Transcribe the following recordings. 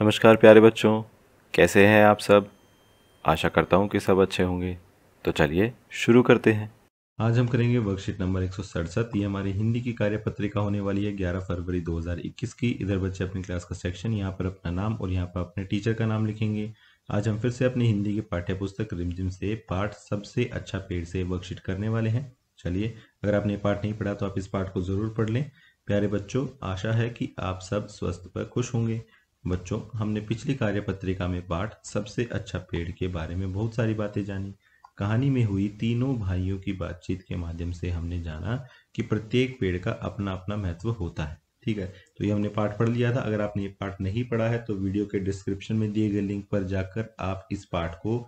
नमस्कार प्यारे बच्चों कैसे हैं आप सब आशा करता हूँ कि सब अच्छे होंगे तो चलिए शुरू करते हैं आज हम करेंगे वर्कशीट नंबर एक ये हमारी हिंदी की कार्य पत्रिका होने वाली है 11 फरवरी 2021 की इधर बच्चे अपनी क्लास का सेक्शन यहाँ पर अपना नाम और यहाँ पर अपने टीचर का नाम लिखेंगे आज हम फिर से अपनी हिंदी की पाठ्य पुस्तक रिमझिम से पाठ सबसे अच्छा पेड़ से वर्कशीट करने वाले हैं चलिए अगर आपने पाठ नहीं पढ़ा तो आप इस पाठ को जरूर पढ़ लें प्यारे बच्चों आशा है कि आप सब स्वस्थ पर खुश होंगे बच्चों हमने पिछली कार्य पत्रिका में पाठ सबसे अच्छा पेड़ के बारे में बहुत सारी बातें जानी कहानी में हुई तीनों भाइयों की बातचीत के माध्यम से हमने जाना कि प्रत्येक पेड़ का अपना अपना महत्व होता है ठीक है तो ये हमने पाठ पढ़ लिया था अगर आपने ये पाठ नहीं पढ़ा है तो वीडियो के डिस्क्रिप्शन में दिए गए लिंक पर जाकर आप इस पाठ को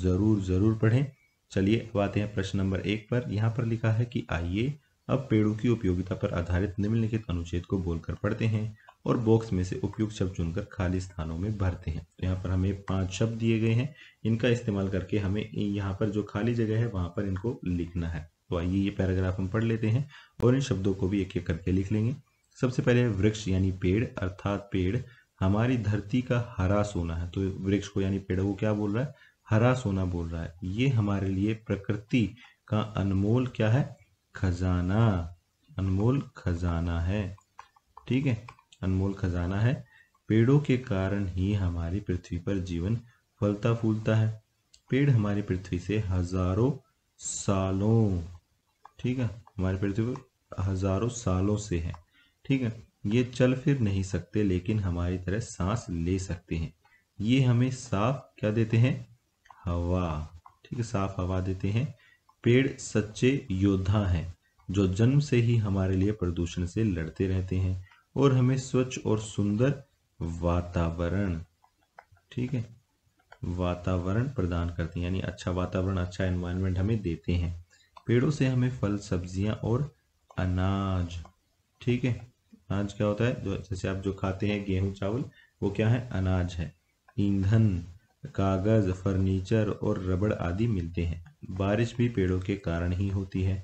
जरूर जरूर पढ़ें चलिए अब आते हैं प्रश्न नंबर एक पर यहाँ पर लिखा है कि आइए अब पेड़ों की उपयोगिता पर आधारित निम्नलिखित अनुच्छेद को बोलकर पढ़ते हैं और बॉक्स में से उपयुक्त शब्द चुनकर खाली स्थानों में भरते हैं तो यहाँ पर हमें पांच शब्द दिए गए हैं इनका इस्तेमाल करके हमें यहाँ पर जो खाली जगह है वहां पर इनको लिखना है तो आइए ये पैराग्राफ हम पढ़ लेते हैं और इन शब्दों को भी एक एक करके लिख लेंगे सबसे पहले वृक्ष यानी पेड़ अर्थात पेड़ हमारी धरती का हरा सोना है तो वृक्ष को यानी पेड़ को क्या बोल रहा है हरा सोना बोल रहा है ये हमारे लिए प्रकृति का अनमोल क्या है खजाना अनमोल खजाना है ठीक है अनमोल खजाना है पेड़ों के कारण ही हमारी पृथ्वी पर जीवन फलता फूलता है पेड़ हमारी पृथ्वी से हजारों सालों ठीक है हमारी पृथ्वी पर हजारों सालों से है ठीक है ये चल फिर नहीं सकते लेकिन हमारी तरह सांस ले सकते हैं ये हमें साफ क्या देते हैं हवा ठीक है साफ हवा देते हैं पेड़ सच्चे योद्धा हैं जो जन्म से ही हमारे लिए प्रदूषण से लड़ते रहते हैं और हमें स्वच्छ और सुंदर वातावरण ठीक है वातावरण प्रदान करते हैं यानी अच्छा वातावरण अच्छा एनवायरमेंट हमें देते हैं पेड़ों से हमें फल सब्जियां और अनाज ठीक है अनाज क्या होता है जो जैसे आप जो खाते हैं गेहूं चावल वो क्या है अनाज है ईंधन कागज फर्नीचर और रबड़ आदि मिलते हैं बारिश भी पेड़ों के कारण ही होती है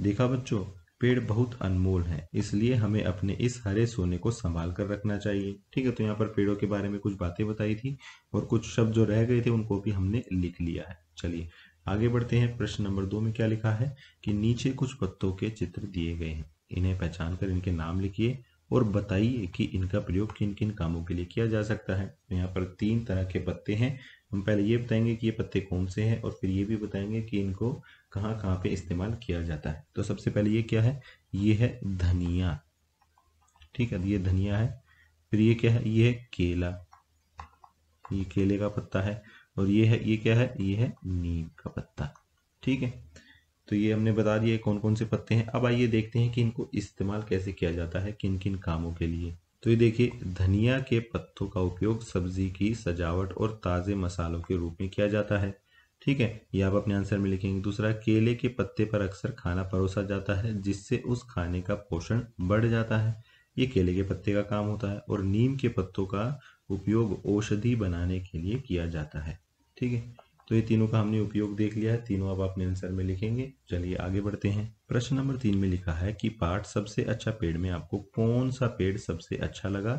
देखा बच्चों पेड़ बहुत अनमोल है इसलिए हमें अपने इस हरे सोने को संभाल कर रखना चाहिए ठीक है तो यहाँ पर पेड़ों के बारे में कुछ बातें बताई थी और कुछ शब्द जो रह गए थे उनको भी हमने लिख लिया है चलिए आगे बढ़ते हैं प्रश्न नंबर दो में क्या लिखा है कि नीचे कुछ पत्तों के चित्र दिए गए हैं इन्हें पहचान कर इनके नाम लिखिए और बताइए कि इनका प्रयोग किन किन कामों के लिए किया जा सकता है तो यहाँ पर तीन तरह के पत्ते हैं हम पहले ये बताएंगे कि ये पत्ते कौन से हैं और फिर ये भी बताएंगे कि इनको कहाँ कहाँ पे इस्तेमाल किया जाता है तो सबसे पहले ये क्या है ये है धनिया ठीक है ये धनिया है फिर ये क्या है ये है केला ये केले का पत्ता है और ये है ये क्या है ये है नीम का पत्ता ठीक है तो ये हमने बता दिया कौन कौन से पत्ते हैं अब आइए देखते हैं कि इनको इस्तेमाल कैसे किया जाता है किन किन कामों के लिए तो ये देखिए धनिया के पत्तों का उपयोग सब्जी की सजावट और ताज़े मसालों के रूप में किया जाता है ठीक है ये आप अपने आंसर में लिखेंगे दूसरा केले के पत्ते पर अक्सर खाना परोसा जाता है जिससे उस खाने का पोषण बढ़ जाता है ये केले के पत्ते का काम होता है और नीम के पत्तों का उपयोग औषधि बनाने के लिए किया जाता है ठीक है तो ये तीनों का हमने उपयोग देख लिया है तीनों अब अपने आंसर में लिखेंगे चलिए आगे बढ़ते हैं प्रश्न नंबर तीन में लिखा है कि पाठ सबसे अच्छा पेड़ में आपको कौन सा पेड़ सबसे अच्छा लगा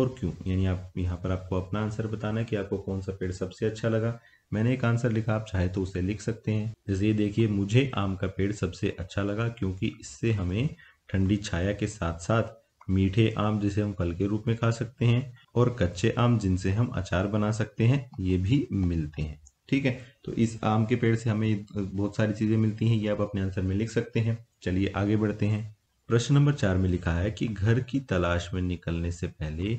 और क्यों यानी आप यहाँ पर आपको अपना आंसर बताना है कि आपको कौन सा पेड़ सबसे अच्छा लगा मैंने एक आंसर लिखा आप चाहे तो उसे लिख सकते हैं जैसे ये देखिए मुझे आम का पेड़ सबसे अच्छा लगा क्योंकि इससे हमें ठंडी छाया के साथ साथ मीठे आम जिसे हम फल के रूप में खा सकते हैं और कच्चे आम जिनसे हम अचार बना सकते हैं ये भी मिलते हैं ठीक है तो इस आम के पेड़ से हमें बहुत सारी चीजें मिलती हैं ये आप अपने आंसर में लिख सकते हैं चलिए आगे बढ़ते हैं प्रश्न नंबर चार में लिखा है कि घर की तलाश में निकलने से पहले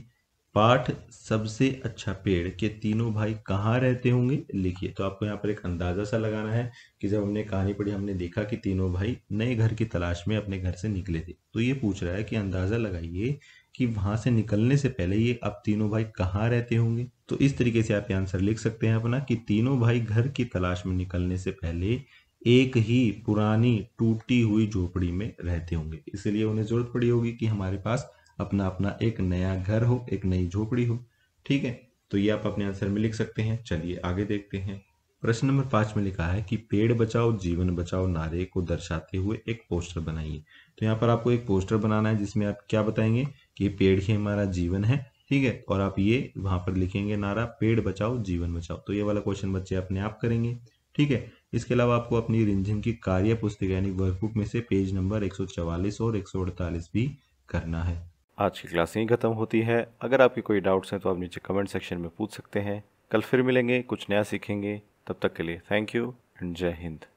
पाठ सबसे अच्छा पेड़ के तीनों भाई कहाँ रहते होंगे लिखिए तो आपको यहाँ पर एक अंदाजा सा लगाना है कि जब हमने कहानी पढ़ी हमने देखा कि तीनों भाई नए घर की तलाश में अपने घर से निकले थे तो ये पूछ रहा है कि अंदाजा लगाइए कि वहां से निकलने से पहले ये अब तीनों भाई कहाँ रहते होंगे तो इस तरीके से आप ये आंसर लिख सकते हैं अपना कि तीनों भाई घर की तलाश में निकलने से पहले एक ही पुरानी टूटी हुई झोपड़ी में रहते होंगे इसलिए उन्हें जरूरत पड़ी होगी कि हमारे पास अपना अपना एक नया घर हो एक नई झोपड़ी हो ठीक है तो ये आप अपने आंसर में लिख सकते हैं चलिए आगे देखते हैं प्रश्न नंबर पांच में लिखा है कि पेड़ बचाओ जीवन बचाओ नारे को दर्शाते हुए एक पोस्टर बनाइए तो यहाँ पर आपको एक पोस्टर बनाना है जिसमें आप क्या बताएंगे कि पेड़ ही हमारा जीवन है ठीक है और आप ये वहां पर लिखेंगे नारा पेड़ बचाओ जीवन बचाओ तो ये वाला क्वेश्चन बच्चे अपने आप करेंगे ठीक है इसके अलावा आपको अपनी रिंझन की कार्य पुस्तक यानी वर्कबुक में से पेज नंबर 144 और 148 भी करना है आज की क्लास यही खत्म होती है अगर आपके कोई डाउट्स हैं तो आप नीचे कमेंट सेक्शन में पूछ सकते हैं कल फिर मिलेंगे कुछ नया सीखेंगे तब तक के लिए थैंक यू एंड जय हिंद